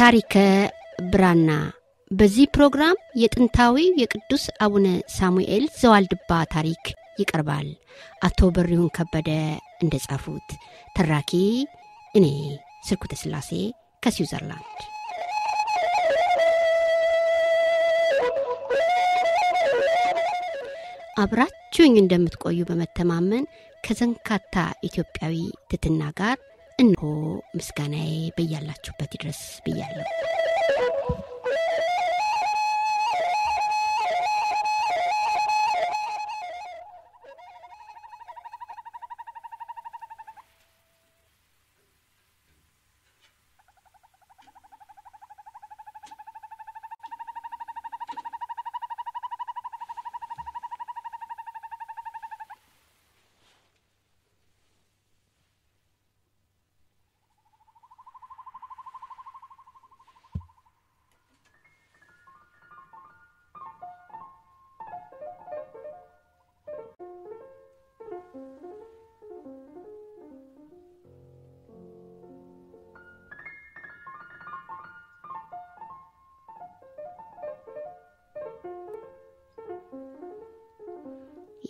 ታሪከ ብራና በዚህ ፕሮግራም የጥንታዊው የቅዱስ አቡነ ሳሙኤል ዘዋልድባ ታሪክ ይቀርባል። አቶ በሪሁን ከበደ እንደ ጻፉት ተራኪ እኔ ስርኩተ ስላሴ ከስዊዘርላንድ አብራችሁኝ እንደምትቆዩ በመተማመን ከዘንካታ ኢትዮጵያዊ ትትና ጋር እንሆ ምስጋናዬ በያላችሁበት ድረስ ብያለሁ።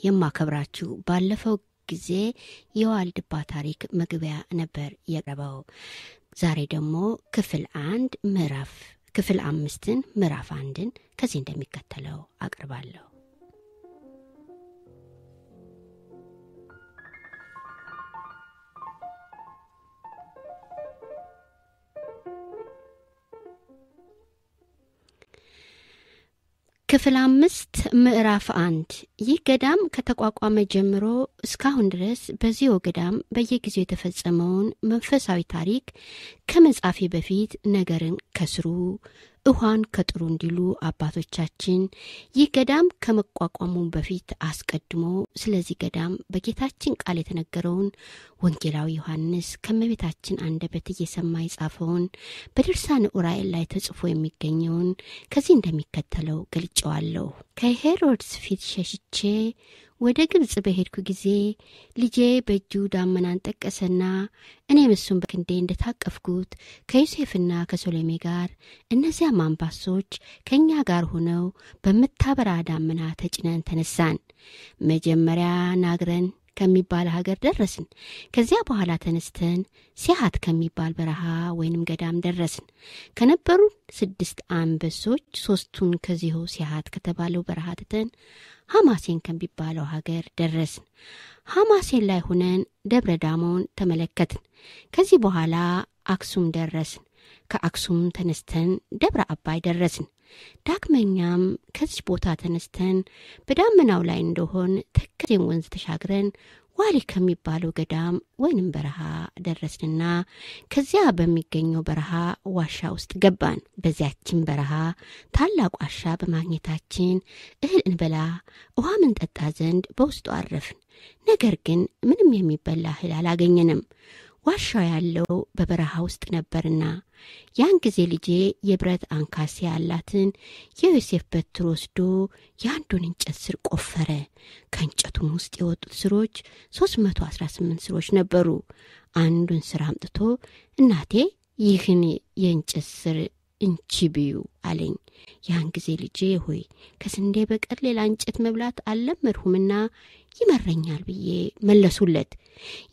የማከብራችሁ ባለፈው ጊዜ የዋልድባ ታሪክ መግቢያ ነበር የቀረበው። ዛሬ ደግሞ ክፍል አንድ ምዕራፍ ክፍል አምስትን ምዕራፍ አንድን ከዚህ እንደሚከተለው አቅርባለሁ። ክፍል አምስት ምዕራፍ አንድ ይህ ገዳም ከተቋቋመ ጀምሮ እስካሁን ድረስ በዚሁ ገዳም በየጊዜው የተፈጸመውን መንፈሳዊ ታሪክ ከመጻፌ በፊት ነገርን ከስሩ ውሃን ከጥሩ እንዲሉ አባቶቻችን ይህ ገዳም ከመቋቋሙ በፊት አስቀድሞ ስለዚህ ገዳም በጌታችን ቃል የተነገረውን ወንጌላዊ ዮሐንስ ከመቤታችን አንደበት እየሰማ የጻፈውን በድርሳነ ዑራኤል ላይ ተጽፎ የሚገኘውን ከዚህ እንደሚከተለው ገልጨዋለሁ። ከሄሮድስ ፊት ሸሽቼ ወደ ግብፅ በሄድኩ ጊዜ ልጄ በእጁ ዳመናን ጠቀሰና እኔም እሱን በክንዴ እንደታቀፍኩት ከዮሴፍና ከሶሎሜ ጋር እነዚያም ማንባሶች ከእኛ ጋር ሆነው በምታበራ ዳመና ተጭነን ተነሳን። መጀመሪያ ናግረን ከሚባል ሀገር ደረስን። ከዚያ በኋላ ተነስተን ሲያሀት ከሚባል በረሃ ወይንም ገዳም ደረስን። ከነበሩ ስድስት አንበሶች ሶስቱን ከዚሁ ሲያሀት ከተባለው በረሃ ትተን ሐማሴን ከሚባለው ሀገር ደረስን። ሐማሴን ላይ ሁነን ደብረ ዳሞን ተመለከትን። ከዚህ በኋላ አክሱም ደረስን። ከአክሱም ተነስተን ደብረ አባይ ደረስን። ዳግመኛም ከዚህ ቦታ ተነስተን በዳመናው ላይ እንደሆን ተከዜን ወንዝ ተሻግረን ዋሊ ከሚባለው ገዳም ወይንም በረሃ ደረስንና ከዚያ በሚገኘው በረሃ ዋሻ ውስጥ ገባን። በዚያችን በረሃ ታላቅ ዋሻ በማግኘታችን እህል እንበላ፣ ውሃም እንጠጣ ዘንድ በውስጡ አረፍን። ነገር ግን ምንም የሚበላ እህል አላገኘንም። ዋሻው ያለው በበረሃ ውስጥ ነበርና ያን ጊዜ ልጄ የብረት አንካሴ ያላትን የዮሴፍ በትር ወስዶ የአንዱን እንጨት ስር ቆፈረ። ከእንጨቱም ውስጥ የወጡት ስሮች 318 ስሮች ነበሩ። አንዱን ስር አምጥቶ እናቴ ይህን የእንጨት ስር እንቺ ብዩ አለኝ። ያን ጊዜ ልጄ ሆይ ከስንዴ በቀር ሌላ እንጨት መብላት አልለመድሁምና ይመረኛል ብዬ መለሱለት።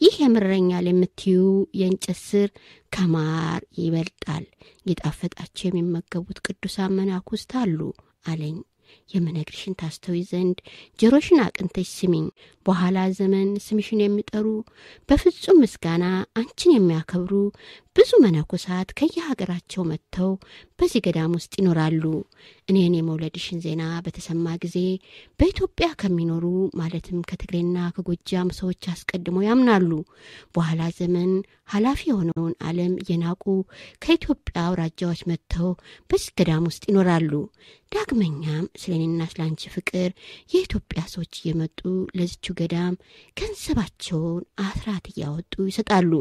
ይህ የምረኛል የምትዩ የእንጨት ስር ከማር ይበልጣል፣ የጣፈጣቸው የሚመገቡት ቅዱሳን መናኩስት አሉ አለኝ። የምነግርሽን ታስተዊ ዘንድ ጆሮሽን አቅንተሽ ስሚኝ። በኋላ ዘመን ስምሽን የሚጠሩ በፍጹም ምስጋና አንቺን የሚያከብሩ ብዙ መነኮሳት ከየሀገራቸው መጥተው በዚህ ገዳም ውስጥ ይኖራሉ። እኔን የመውለድሽን ዜና በተሰማ ጊዜ በኢትዮጵያ ከሚኖሩ ማለትም ከትግሬና ከጎጃም ሰዎች አስቀድሞ ያምናሉ። በኋላ ዘመን ኃላፊ የሆነውን ዓለም የናቁ ከኢትዮጵያ አውራጃዎች መጥተው በዚህ ገዳም ውስጥ ይኖራሉ። ዳግመኛም ስለ እኔና ስለ አንቺ ፍቅር የኢትዮጵያ ሰዎች እየመጡ ለዝቹ ገዳም ገንዘባቸውን አስራት እያወጡ ይሰጣሉ።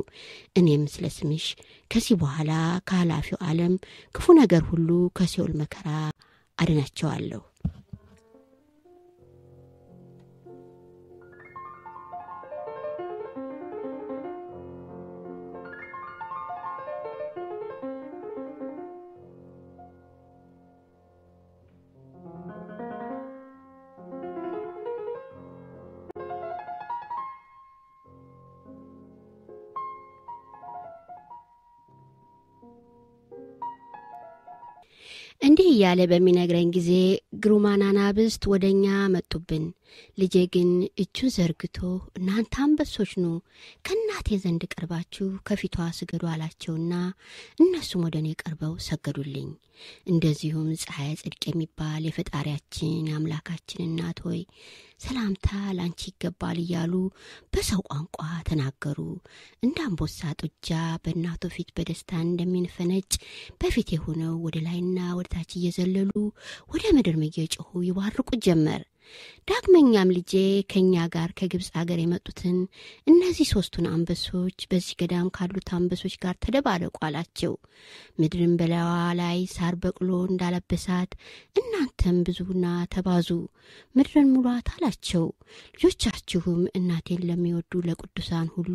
እኔም ስለ ስምሽ ከዚህ በኋላ ከኃላፊው ዓለም ክፉ ነገር ሁሉ ከሲኦል መከራ አድናቸዋለሁ። እያለ በሚነግረኝ ጊዜ ግሩማን አናብስት ወደ እኛ መጡብን። ልጄ ግን እጁን ዘርግቶ እናንተ አንበሶች ኑ ከእናቴ ዘንድ ቀርባችሁ ከፊቷ ስገዱ አላቸውና እነሱም ወደ እኔ ቀርበው ሰገዱልኝ። እንደዚሁም ፀሐይ ጽድቅ የሚባል የፈጣሪያችን አምላካችን እናት ሆይ ሰላምታ ላንቺ ይገባል እያሉ በሰው ቋንቋ ተናገሩ። እንደ አንበሳ ጡጃ በእናቱ ፊት በደስታ እንደሚንፈነጭ በፊት የሆነው ወደ ላይና ወደ ታች እየዘለሉ ወደ ምድር እየጮኹ ይባርቁ ጀመር። ዳግመኛም ልጄ ከእኛ ጋር ከግብፅ አገር የመጡትን እነዚህ ሶስቱን አንበሶች በዚህ ገዳም ካሉት አንበሶች ጋር ተደባለቁ አላቸው። ምድርን በላዋ ላይ ሳር በቅሎ እንዳለበሳት እናንተም ብዙና ተባዙ፣ ምድርን ሙሏት አላቸው። ልጆቻችሁም እናቴን ለሚወዱ ለቅዱሳን ሁሉ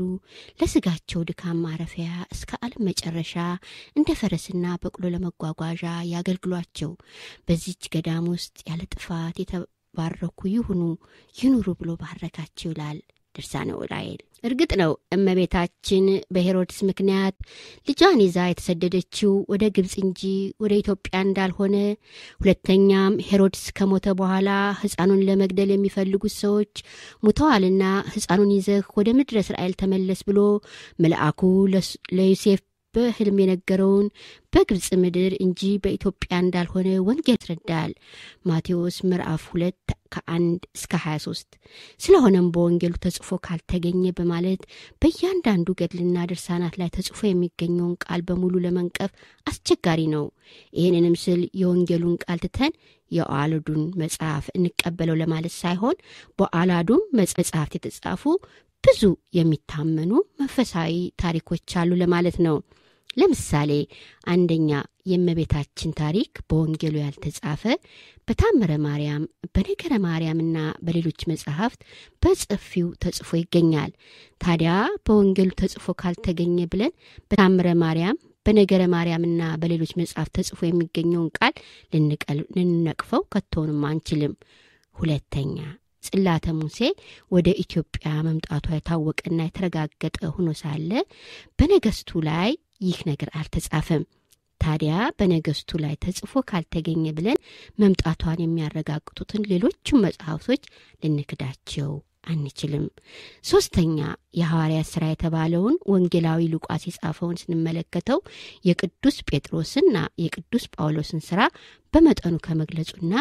ለስጋቸው ድካም ማረፊያ እስከ ዓለም መጨረሻ እንደ ፈረስና በቅሎ ለመጓጓዣ ያገልግሏቸው። በዚች ገዳም ውስጥ ያለ ጥፋት የተባረኩ ይሁኑ ይኑሩ ብሎ ባረካቸው ይላል ድርሳነ ዑራኤል። እርግጥ ነው እመቤታችን በሄሮድስ ምክንያት ልጇን ይዛ የተሰደደችው ወደ ግብፅ እንጂ ወደ ኢትዮጵያ እንዳልሆነ፣ ሁለተኛም ሄሮድስ ከሞተ በኋላ ሕፃኑን ለመግደል የሚፈልጉት ሰዎች ሙተዋልና ሕፃኑን ይዘህ ወደ ምድረ እስራኤል ተመለስ ብሎ መልአኩ ለዮሴፍ በህልም የነገረውን በግብፅ ምድር እንጂ በኢትዮጵያ እንዳልሆነ ወንጌል ያስረዳል። ማቴዎስ ምዕራፍ ሁለት ከአንድ እስከ 23 ስለሆነም በወንጌሉ ተጽፎ ካልተገኘ በማለት በእያንዳንዱ ገድልና ድርሳናት ላይ ተጽፎ የሚገኘውን ቃል በሙሉ ለመንቀፍ አስቸጋሪ ነው። ይህንንም ስል የወንጌሉን ቃል ትተን የአላዱን መጽሐፍ እንቀበለው ለማለት ሳይሆን በአላዱም መጽሐፍት የተጻፉ ብዙ የሚታመኑ መንፈሳዊ ታሪኮች አሉ ለማለት ነው። ለምሳሌ አንደኛ የእመቤታችን ታሪክ በወንጌሉ ያልተጻፈ በታምረ ማርያም በነገረ ማርያምና በሌሎች መጽሐፍት በጽፊው ተጽፎ ይገኛል። ታዲያ በወንጌሉ ተጽፎ ካልተገኘ ብለን በታምረ ማርያም በነገረ ማርያምና በሌሎች መጽሐፍት ተጽፎ የሚገኘውን ቃል ልንነቅፈው ከቶውንም አንችልም። ሁለተኛ ጽላተ ሙሴ ወደ ኢትዮጵያ መምጣቷ የታወቀና የተረጋገጠ ሆኖ ሳለ በነገስቱ ላይ ይህ ነገር አልተጻፈም። ታዲያ በነገስቱ ላይ ተጽፎ ካልተገኘ ብለን መምጣቷን የሚያረጋግጡትን ሌሎችም መጽሐፍቶች ልንክዳቸው አንችልም። ሶስተኛ የሐዋርያት ሥራ የተባለውን ወንጌላዊ ሉቃስ የጻፈውን ስንመለከተው የቅዱስ ጴጥሮስና የቅዱስ ጳውሎስን ሥራ በመጠኑ ከመግለጹና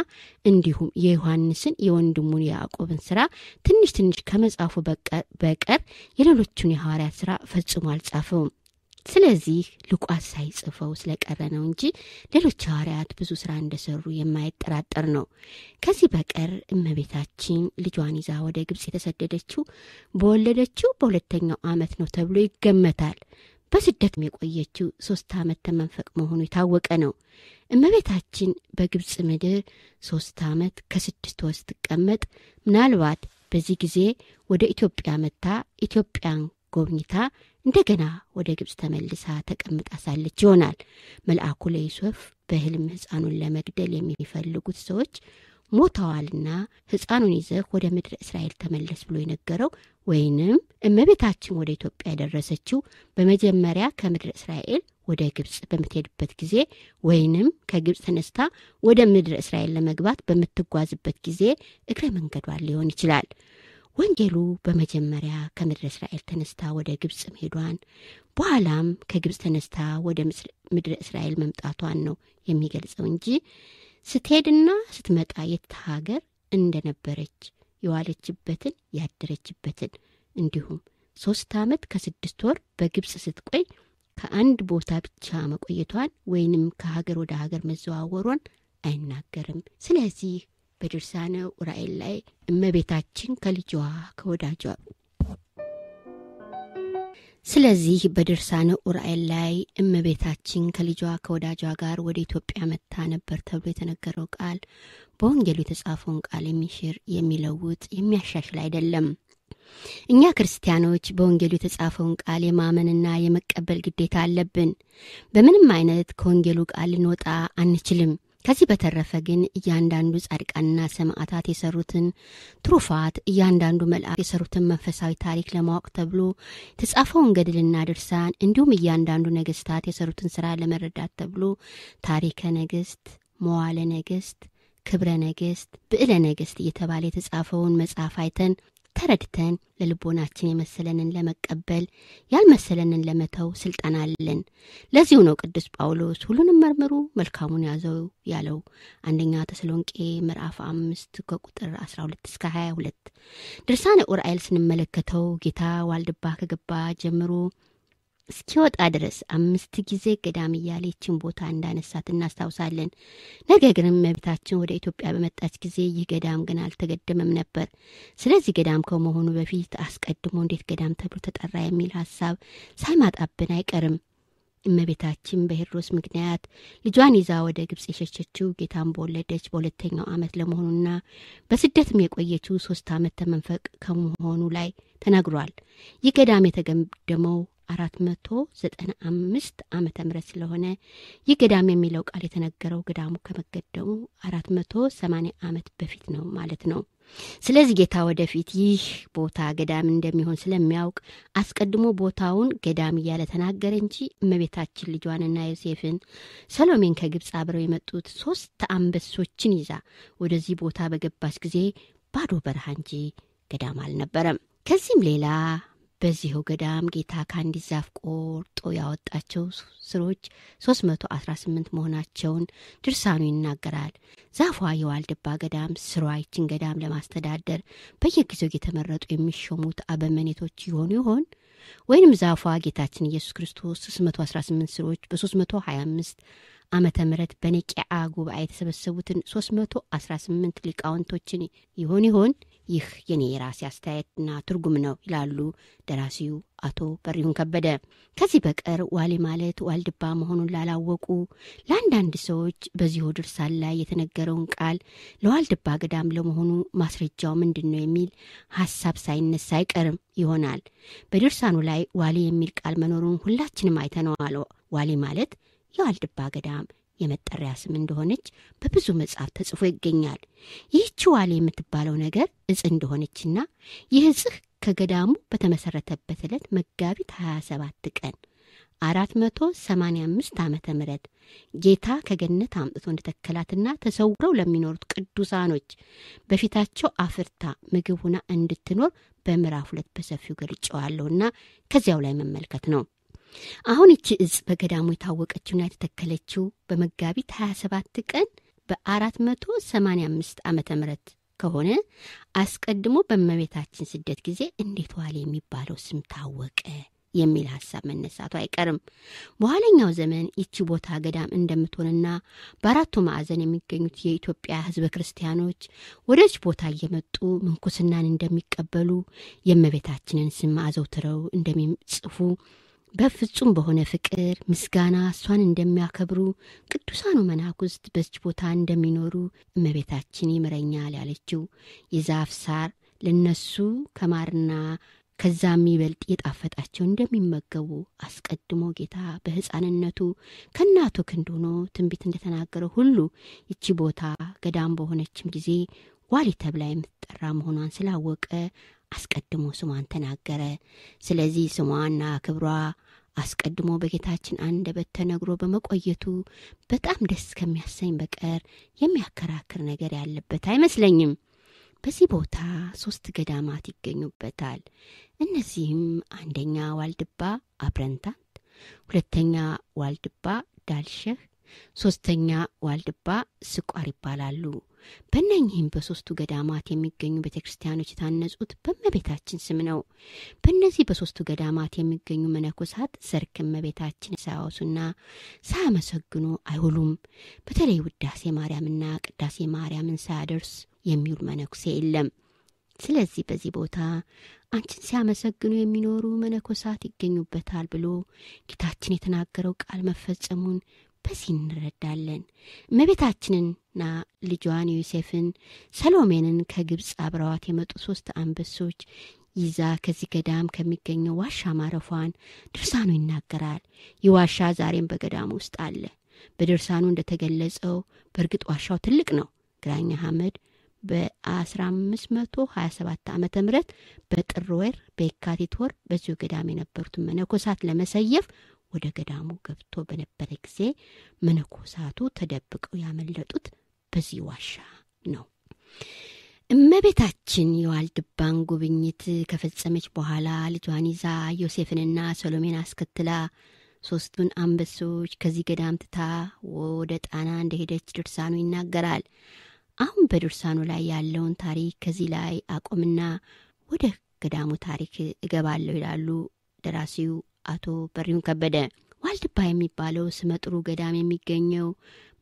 እንዲሁም የዮሐንስን የወንድሙን የያዕቆብን ሥራ ትንሽ ትንሽ ከመጻፉ በቀር የሌሎቹን የሐዋርያት ሥራ ፈጽሞ አልጻፈውም። ስለዚህ ሉቃስ ሳይጽፈው ስለቀረ ነው እንጂ ሌሎች ሐዋርያት ብዙ ስራ እንደሰሩ የማይጠራጠር ነው። ከዚህ በቀር እመቤታችን ልጇን ይዛ ወደ ግብፅ የተሰደደችው በወለደችው በሁለተኛው ዓመት ነው ተብሎ ይገመታል። በስደት የቆየችው ሶስት ዓመት ተመንፈቅ መሆኑ የታወቀ ነው። እመቤታችን በግብፅ ምድር ሶስት ዓመት ከስድስት ወር ስትቀመጥ ምናልባት በዚህ ጊዜ ወደ ኢትዮጵያ መታ ኢትዮጵያን ጎብኝታ እንደገና ወደ ግብፅ ተመልሳ ተቀምጣ ሳለች ይሆናል መልአኩ ለዩሱፍ በህልም ህፃኑን ለመግደል የሚፈልጉት ሰዎች ሞተዋልና ህፃኑን ይዘህ ወደ ምድረ እስራኤል ተመለስ ብሎ የነገረው ወይንም እመቤታችን ወደ ኢትዮጵያ የደረሰችው በመጀመሪያ ከምድረ እስራኤል ወደ ግብፅ በምትሄድበት ጊዜ ወይንም ከግብፅ ተነስታ ወደ ምድረ እስራኤል ለመግባት በምትጓዝበት ጊዜ እግረ መንገዷን ሊሆን ይችላል። ወንጌሉ በመጀመሪያ ከምድረ እስራኤል ተነስታ ወደ ግብፅ መሄዷን በኋላም ከግብፅ ተነስታ ወደ ምድረ እስራኤል መምጣቷን ነው የሚገልጸው እንጂ ስትሄድና ስትመጣ የት ሀገር እንደነበረች የዋለችበትን ያደረችበትን እንዲሁም ሶስት ዓመት ከስድስት ወር በግብፅ ስትቆይ ከአንድ ቦታ ብቻ መቆየቷን ወይንም ከሀገር ወደ ሀገር መዘዋወሯን አይናገርም። ስለዚህ በድርሳነ ዑራኤል ላይ እመቤታችን ከልጇ ከወዳጇ ስለዚህ በድርሳነ ዑራኤል ላይ እመቤታችን ከልጇ ከወዳጇ ጋር ወደ ኢትዮጵያ መታ ነበር ተብሎ የተነገረው ቃል በወንጌሉ የተጻፈውን ቃል የሚሽር የሚለውጥ የሚያሻሽል አይደለም እኛ ክርስቲያኖች በወንጌሉ የተጻፈውን ቃል የማመንና የመቀበል ግዴታ አለብን በምንም አይነት ከወንጌሉ ቃል ልንወጣ አንችልም ከዚህ በተረፈ ግን እያንዳንዱ ጻድቃንና ሰማዕታት የሰሩትን ትሩፋት እያንዳንዱ መልአክ የሰሩትን መንፈሳዊ ታሪክ ለማወቅ ተብሎ የተጻፈውን ገድልና ድርሳን እንዲሁም እያንዳንዱ ነገስታት የሰሩትን ስራ ለመረዳት ተብሎ ታሪከ ነገስት፣ መዋለ ነገስት፣ ክብረ ነገስት፣ ብዕለ ነገስት እየተባለ የተጻፈውን መጽሐፍ አይተን ተረድተን ለልቦናችን የመሰለንን ለመቀበል ያልመሰለንን ለመተው ስልጠና አለን። ለዚሁ ነው ቅዱስ ጳውሎስ ሁሉንም መርምሩ መልካሙን ያዘው ያለው አንደኛ ተሰሎንቄ ምዕራፍ አምስት ከቁጥር 12 እስከ 22። ድርሳነ ኡራኤል ስንመለከተው ጌታ ዋልድባ ከገባ ጀምሮ እስኪወጣ ድረስ አምስት ጊዜ ቅዳም እያለ ይችን ቦታ እንዳነሳት እናስታውሳለን። ነገር ግን እመቤታችን ወደ ኢትዮጵያ በመጣች ጊዜ ይህ ገዳም ግን አልተገደመም ነበር። ስለዚህ ገዳም ከመሆኑ በፊት አስቀድሞ እንዴት ገዳም ተብሎ ተጠራ የሚል ሀሳብ ሳይማጣብን አይቀርም። እመቤታችን በሄሮስ ምክንያት ልጇን ይዛ ወደ ግብጽ የሸሸችው ጌታን በወለደች በሁለተኛው ዓመት ለመሆኑና በስደትም የቆየችው ሶስት ዓመት ተመንፈቅ ከመሆኑ ላይ ተነግሯል። ይህ ገዳም የተገደመው አራት መቶ ዘጠና አምስት ዓመተ ምህረት ስለሆነ ይህ ገዳም የሚለው ቃል የተነገረው ገዳሙ ከመገደሙ አራት ዓመት በፊት ነው ማለት ነው። ስለዚህ ጌታ ወደፊት ይህ ቦታ ገዳም እንደሚሆን ስለሚያውቅ አስቀድሞ ቦታውን ገዳም እያለ ተናገረ እንጂ እመቤታችን ልጇንና ዮሴፍን ሰሎሜን ከግብፅ አብረው የመጡት ሶስት አንበሶችን ይዛ ወደዚህ ቦታ በገባች ጊዜ ባዶ በረሃ እንጂ ገዳም አልነበረም። ከዚህም ሌላ በዚሁ ገዳም ጌታ ከአንድ ዛፍ ቆርጦ ያወጣቸው ስሮች 318 መሆናቸውን ድርሳኑ ይናገራል። ዛፏ የዋልድባ ገዳም ስሯ ይችን ገዳም ለማስተዳደር በየጊዜው የተመረጡ የሚሾሙት አበመኔቶች ይሆኑ ይሆን? ወይንም ዛፏ ጌታችን ኢየሱስ ክርስቶስ 318 ስሮች በ325 ዓመተ ምህረት በኒቂያ ጉባኤ የተሰበሰቡትን 318 ሊቃውንቶችን ይሆን ይሆን? ይህ የኔ የራሴ አስተያየትና ትርጉም ነው ይላሉ ደራሲው አቶ በሪሁን ከበደ። ከዚህ በቀር ዋሌ ማለት ዋልድባ መሆኑን ላላወቁ ለአንዳንድ ሰዎች በዚሁ ድርሳን ላይ የተነገረውን ቃል ለዋልድባ ገዳም ለመሆኑ ማስረጃው ምንድን ነው የሚል ሀሳብ ሳይነሳ አይቀርም ይሆናል። በድርሳኑ ላይ ዋሌ የሚል ቃል መኖሩን ሁላችንም አይተነዋል። ዋሌ ማለት የዋልድባ ገዳም የመጠሪያ ስም እንደሆነች በብዙ መጽሐፍ ተጽፎ ይገኛል። ይህች ዋል የምትባለው ነገር እጽ እንደሆነችና ይህ እጽህ ከገዳሙ በተመሰረተበት ዕለት መጋቢት 27 ቀን 485 ዓመተ ምህረት ጌታ ከገነት አምጥቶ እንደተከላትና ተሰውረው ለሚኖሩት ቅዱሳኖች በፊታቸው አፍርታ ምግብ ሆና እንድትኖር በምዕራፍ ሁለት በሰፊው ገልጨዋለሁና ከዚያው ላይ መመልከት ነው። አሁን ይቺ እጽ በገዳሙ የታወቀችውና የተተከለችው በመጋቢት 27 ቀን በ485 ዓመተ ምህረት ከሆነ አስቀድሞ በእመቤታችን ስደት ጊዜ እንዴት ዋል የሚባለው ስም ታወቀ የሚል ሀሳብ መነሳቱ አይቀርም። በኋለኛው ዘመን ይቺ ቦታ ገዳም እንደምትሆንና በአራቱ ማዕዘን የሚገኙት የኢትዮጵያ ሕዝበ ክርስቲያኖች ወደች ቦታ እየመጡ ምንኩስናን እንደሚቀበሉ የእመቤታችንን ስም አዘውትረው እንደሚጽፉ በፍጹም በሆነ ፍቅር ምስጋና እሷን እንደሚያከብሩ ቅዱሳኑ መናኩስት በዚች ቦታ እንደሚኖሩ እመቤታችን ይምረኛል ያለችው የዛፍ ሳር ለነሱ ከማርና ከዛ የሚበልጥ የጣፈጣቸው እንደሚመገቡ አስቀድሞ ጌታ በሕፃንነቱ ከእናቱ ክንድ ሆኖ ትንቢት እንደተናገረው ሁሉ ይቺ ቦታ ገዳም በሆነችም ጊዜ ዋሊ ተብላ የምትጠራ መሆኗን ስላወቀ አስቀድሞ ስሟን ተናገረ። ስለዚህ ስሟና ክብሯ አስቀድሞ በጌታችን አንደበት ተነግሮ በመቆየቱ በጣም ደስ ከሚያሰኝ በቀር የሚያከራክር ነገር ያለበት አይመስለኝም። በዚህ ቦታ ሶስት ገዳማት ይገኙበታል። እነዚህም አንደኛ ዋልድባ አብረንታንት፣ ሁለተኛ ዋልድባ ዳልሸህ፣ ሶስተኛ ዋልድባ ስቋር ይባላሉ። በእነኝህም በሶስቱ ገዳማት የሚገኙ ቤተ ክርስቲያኖች የታነጹት በመቤታችን ስም ነው። በእነዚህ በሶስቱ ገዳማት የሚገኙ መነኮሳት ሰርክ መቤታችን ሳያወሱና ሳያመሰግኑ አይውሉም። በተለይ ውዳሴ ማርያምና ቅዳሴ ማርያምን ሳያደርስ የሚውል መነኩሴ የለም። ስለዚህ በዚህ ቦታ አንቺን ሲያመሰግኑ የሚኖሩ መነኮሳት ይገኙበታል ብሎ ጌታችን የተናገረው ቃል መፈጸሙን በዚህ እንረዳለን። እመቤታችንንና ልጇን ዮሴፍን ሰሎሜንን ከግብፅ አብረዋት የመጡ ሶስት አንበሶች ይዛ ከዚህ ገዳም ከሚገኘው ዋሻ ማረፏን ድርሳኑ ይናገራል። ይህ ዋሻ ዛሬም በገዳሙ ውስጥ አለ። በድርሳኑ እንደተገለጸው በእርግጥ ዋሻው ትልቅ ነው። ግራኛ ሐመድ በ1527 ዓ ም በጥር ወር በየካቲት ወር በዚሁ ገዳም የነበሩትን መነኮሳት ለመሰየፍ ወደ ገዳሙ ገብቶ በነበረ ጊዜ መነኮሳቱ ተደብቀው ያመለጡት በዚህ ዋሻ ነው። እመቤታችን የዋልድባን ጉብኝት ከፈጸመች በኋላ ልጇን ይዛ ዮሴፍንና ሰሎሜን አስከትላ ሶስቱን አንበሶች ከዚህ ገዳም ትታ ወደ ጣና እንደሄደች ድርሳኑ ይናገራል። አሁን በድርሳኑ ላይ ያለውን ታሪክ ከዚህ ላይ አቆምና ወደ ገዳሙ ታሪክ እገባለሁ ይላሉ ደራሲው አቶ በሪውን ከበደ ዋልድባ የሚባለው ስመጥሩ ገዳም የሚገኘው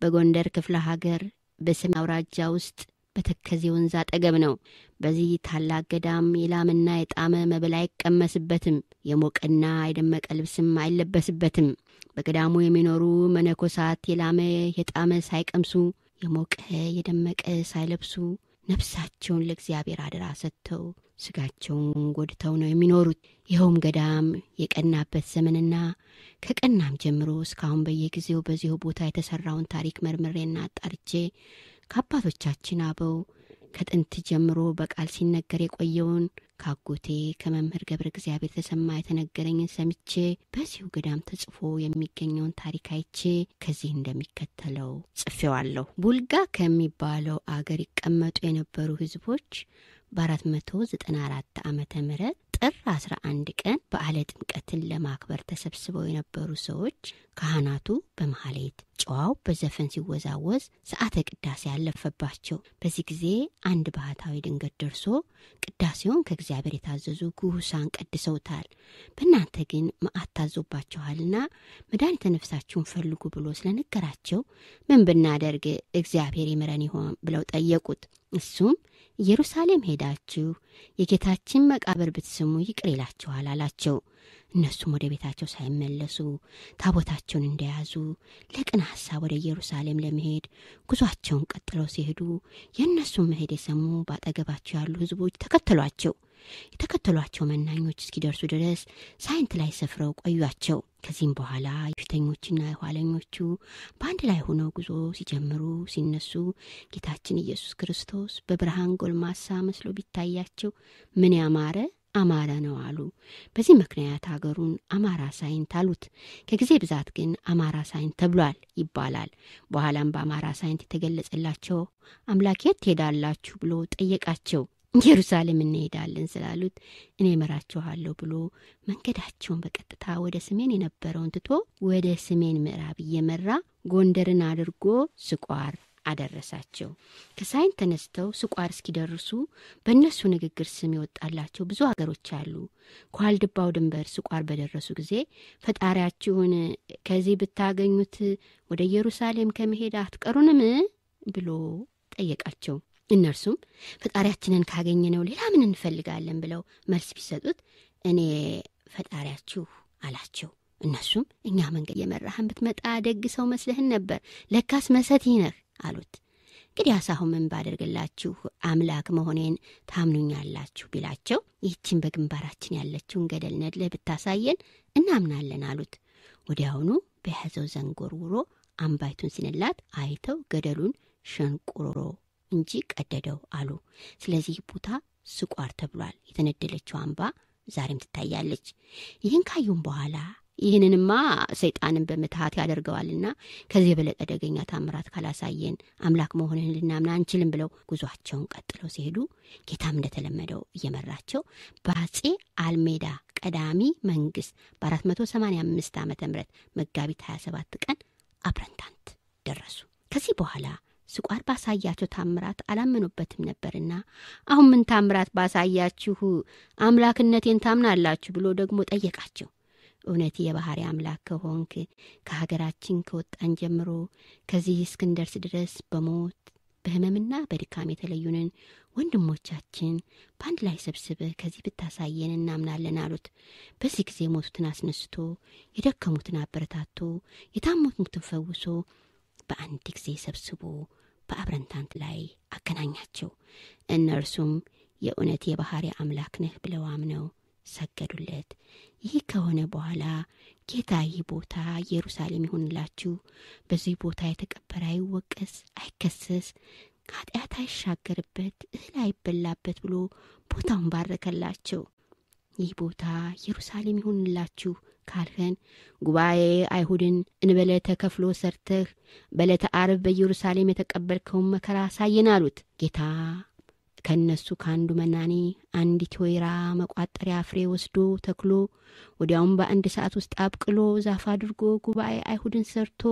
በጎንደር ክፍለ ሀገር በሰሜን አውራጃ ውስጥ በተከዜ ወንዝ አጠገብ ነው። በዚህ ታላቅ ገዳም የላምና የጣመ መብል አይቀመስበትም፣ የሞቀና የደመቀ ልብስም አይለበስበትም። በገዳሙ የሚኖሩ መነኮሳት የላመ የጣመ ሳይቀምሱ የሞቀ የደመቀ ሳይለብሱ ነፍሳቸውን ለእግዚአብሔር አደራ ሰጥተው ስጋቸውን ጎድተው ነው የሚኖሩት። ይኸውም ገዳም የቀናበት ዘመንና ከቀናም ጀምሮ እስካሁን በየጊዜው በዚሁ ቦታ የተሰራውን ታሪክ መርምሬና አጣርቼ ከአባቶቻችን አበው ከጥንት ጀምሮ በቃል ሲነገር የቆየውን ካጎቴ ከመምህር ገብረ እግዚአብሔር ተሰማ የተነገረኝን ሰምቼ በዚሁ ገዳም ተጽፎ የሚገኘውን ታሪክ አይቼ ከዚህ እንደሚከተለው ጽፌዋለሁ። ቡልጋ ከሚባለው አገር ይቀመጡ የነበሩ ህዝቦች በ494 ዓ ም ጥር 11 ቀን በዓለ ጥምቀትን ለማክበር ተሰብስበው የነበሩ ሰዎች ካህናቱ በማህሌት ጨዋው በዘፈን ሲወዛወዝ ሰዓተ ቅዳሴ ያለፈባቸው። በዚህ ጊዜ አንድ ባህታዊ ድንገት ደርሶ ቅዳሴውን ከእግዚአብሔር የታዘዙ ጉሁሳን ቀድሰውታል፣ በእናንተ ግን መዓት ታዞባችኋልና መድኃኒተ ነፍሳችሁን ፈልጉ ብሎ ስለነገራቸው ምን ብናደርግ እግዚአብሔር ይምረን ይሆን ብለው ጠየቁት። እሱም ኢየሩሳሌም ሄዳችሁ የጌታችን መቃብር ብትስሙ ይቅር ይላችኋል አላቸው። እነሱም ወደ ቤታቸው ሳይመለሱ ታቦታቸውን እንደያዙ ለቅን ሐሳብ ወደ ኢየሩሳሌም ለመሄድ ጉዟቸውን ቀጥለው ሲሄዱ የእነሱን መሄድ የሰሙ በአጠገባቸው ያሉ ሕዝቦች ተከተሏቸው። የተከተሏቸው መናኞች እስኪደርሱ ድረስ ሳይንት ላይ ሰፍረው ቆዩቸው። ከዚህም በኋላ የፊተኞችና የኋለኞቹ በአንድ ላይ ሆነው ጉዞ ሲጀምሩ ሲነሱ ጌታችን ኢየሱስ ክርስቶስ በብርሃን ጎልማሳ መስሎ ቢታያቸው ምን ያማረ አማረ ነው አሉ። በዚህ ምክንያት ሀገሩን አማራ ሳይንት አሉት። ከጊዜ ብዛት ግን አማራ ሳይንት ተብሏል ይባላል። በኋላም በአማራ ሳይንት የተገለጸላቸው አምላክ የት ትሄዳላችሁ ብሎ ጠየቃቸው። ኢየሩሳሌም እንሄዳለን ስላሉት እኔ መራችኋለሁ ብሎ መንገዳቸውን በቀጥታ ወደ ሰሜን የነበረውን ትቶ ወደ ሰሜን ምዕራብ እየመራ ጎንደርን አድርጎ ስቋር አደረሳቸው። ከሳይን ተነስተው ስቋር እስኪደርሱ በእነሱ ንግግር ስም ይወጣላቸው ብዙ አገሮች አሉ። ከዋልድባው ድንበር ስቋር በደረሱ ጊዜ ፈጣሪያችሁን ከዚህ ብታገኙት ወደ ኢየሩሳሌም ከመሄድ አትቀሩንም ብሎ ጠየቃቸው። እነርሱም ፈጣሪያችንን ካገኘነው ሌላ ምን እንፈልጋለን ብለው መልስ ቢሰጡት እኔ ፈጣሪያችሁ አላቸው። እነሱም እኛ መንገድ የመራህን ብትመጣ ደግ ሰው መስለህን ነበር፣ ለካስ መሰት ይነህ አሉት። እንግዲህ አሳሁን ምን ባደርግላችሁ አምላክ መሆኔን ታምኑኛላችሁ ቢላቸው ይህችን በግንባራችን ያለችውን ገደል ነድለህ ብታሳየን እናምናለን አሉት። ወዲያውኑ በያዘው ውሮ አምባይቱን ሲንላት አይተው ገደሉን ሸንቁሮ እንጂ ቀደደው አሉ። ስለዚህ ቦታ ስቋር ተብሏል። የተነደለችው አምባ ዛሬም ትታያለች። ይህን ካዩም በኋላ ይህንንማ ሰይጣንን በምትሃት ያደርገዋልና ከዚህ የበለጠ ደገኛ ታምራት ካላሳየን አምላክ መሆንህን ልናምን አንችልም ብለው ጉዟቸውን ቀጥለው ሲሄዱ ጌታም እንደተለመደው እየመራቸው በአጼ አልሜዳ ቀዳሚ መንግስት በ485 ዓ ም መጋቢት 27 ቀን አብረንታንት ደረሱ። ከዚህ በኋላ ስቋር ባሳያቸው ታምራት አላመኑበትም ነበርና አሁን ምን ታምራት ባሳያችሁ አምላክነቴን ታምናላችሁ ብሎ ደግሞ ጠየቃቸው። እውነት የባህሪ አምላክ ከሆንክ ከሀገራችን ከወጣን ጀምሮ ከዚህ እስክንደርስ ድረስ በሞት በህመምና በድካም የተለዩንን ወንድሞቻችን በአንድ ላይ ሰብስበ ከዚህ ብታሳየን እናምናለን አሉት። በዚህ ጊዜ የሞቱትን አስነስቶ የደከሙትን አበረታቶ የታመሙትን ፈውሶ በአንድ ጊዜ ሰብስቦ በአብረንታንት ላይ አገናኛቸው። እነርሱም የእውነት የባህሪ አምላክ ነህ ብለው አምነው ሰገዱለት። ይህ ከሆነ በኋላ ጌታ ይህ ቦታ ኢየሩሳሌም ይሁንላችሁ፣ በዚህ ቦታ የተቀበረ አይወቀስ፣ አይከሰስ፣ ኃጢአት አይሻገርበት፣ እህል አይበላበት ብሎ ቦታውን ባረከላቸው። ይህ ቦታ ኢየሩሳሌም ይሁንላችሁ ካልኸን ጉባኤ አይሁድን እንበለ ተከፍሎ ሰርተህ በለተ አርብ በኢየሩሳሌም የተቀበልከውን መከራ ሳየን አሉት። ጌታ ከእነሱ ከአንዱ መናኔ አንዲት ወይራ መቋጠሪያ ፍሬ ወስዶ ተክሎ ወዲያውም በአንድ ሰዓት ውስጥ አብቅሎ ዛፍ አድርጎ ጉባኤ አይሁድን ሰርቶ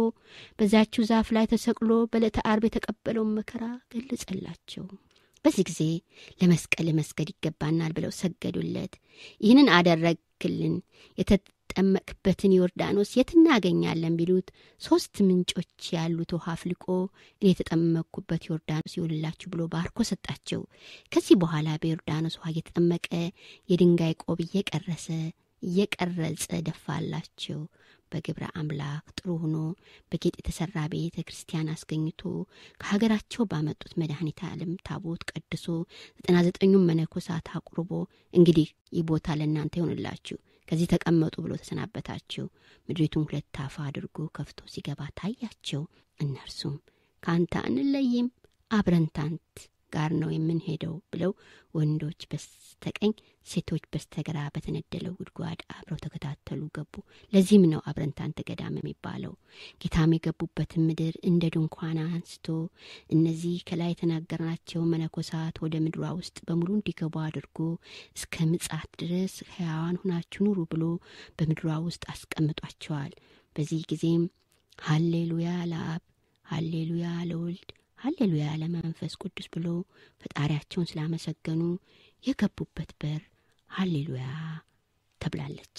በዛችው ዛፍ ላይ ተሰቅሎ በለተ አርብ የተቀበለውን መከራ ገለጸላቸው። በዚህ ጊዜ ለመስቀል መስገድ ይገባናል ብለው ሰገዱለት። ይህንን አደረግክልን፣ የምንጠመቅበትን ዮርዳኖስ የት እናገኛለን ቢሉት ሶስት ምንጮች ያሉት ውሃ አፍልቆ እኔ የተጠመቅኩበት ዮርዳኖስ ይሆንላችሁ ብሎ ባርኮ ሰጣቸው። ከዚህ በኋላ በዮርዳኖስ ውሃ እየተጠመቀ የድንጋይ ቆብ እየቀረሰ እየቀረጸ ደፋላቸው። በግብረ አምላክ ጥሩ ሆኖ በጌጥ የተሰራ ቤተ ክርስቲያን አስገኝቶ ከሀገራቸው ባመጡት መድኃኒተ ዓለም ታቦት ቀድሶ ዘጠና ዘጠኙም መነኮሳት አቁርቦ እንግዲህ ይህ ቦታ ለእናንተ ይሆንላችሁ ከዚህ ተቀመጡ ብሎ ተሰናበታቸው። ምድሪቱን ሁለት አፍ አድርጎ ከፍቶ ሲገባ ታያቸው። እነርሱም ከአንተ አንለይም አብረን ታንት ጋር ነው የምንሄደው ብለው ወንዶች በስተቀኝ፣ ሴቶች በስተግራ በተነደለው ጉድጓድ አብረው ተከታተሉ ገቡ። ለዚህም ነው አብረንታንተ ገዳም የሚባለው። ጌታም የገቡበትን ምድር እንደ ድንኳን አንስቶ እነዚህ ከላይ የተናገርናቸው መነኮሳት ወደ ምድሯ ውስጥ በሙሉ እንዲገቡ አድርጎ እስከ ምጻት ድረስ ሕያዋን ሁናችሁ ኑሩ ብሎ በምድሯ ውስጥ አስቀምጧቸዋል። በዚህ ጊዜም ሀሌሉያ ለአብ ሀሌሉያ ለወልድ ሀሌሉያ ለመንፈስ ቅዱስ ብሎ ፈጣሪያቸውን ስላመሰገኑ የገቡበት በር ሀሌሉያ ተብላለች።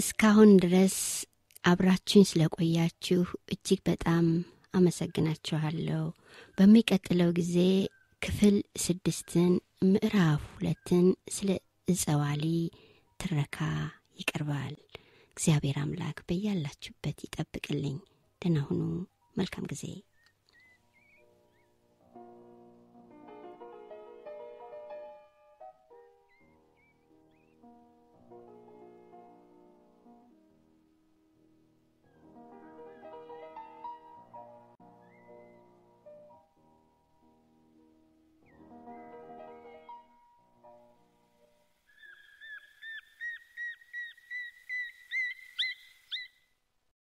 እስካሁን ድረስ አብራችሁኝ ስለቆያችሁ እጅግ በጣም አመሰግናችኋለሁ። በሚቀጥለው ጊዜ ክፍል ስድስትን ምዕራፍ ሁለትን ስለ እጸዋሊ ትረካ ይቀርባል። እግዚአብሔር አምላክ በያላችሁበት ይጠብቅልኝ። ደህና ሁኑ። መልካም ጊዜ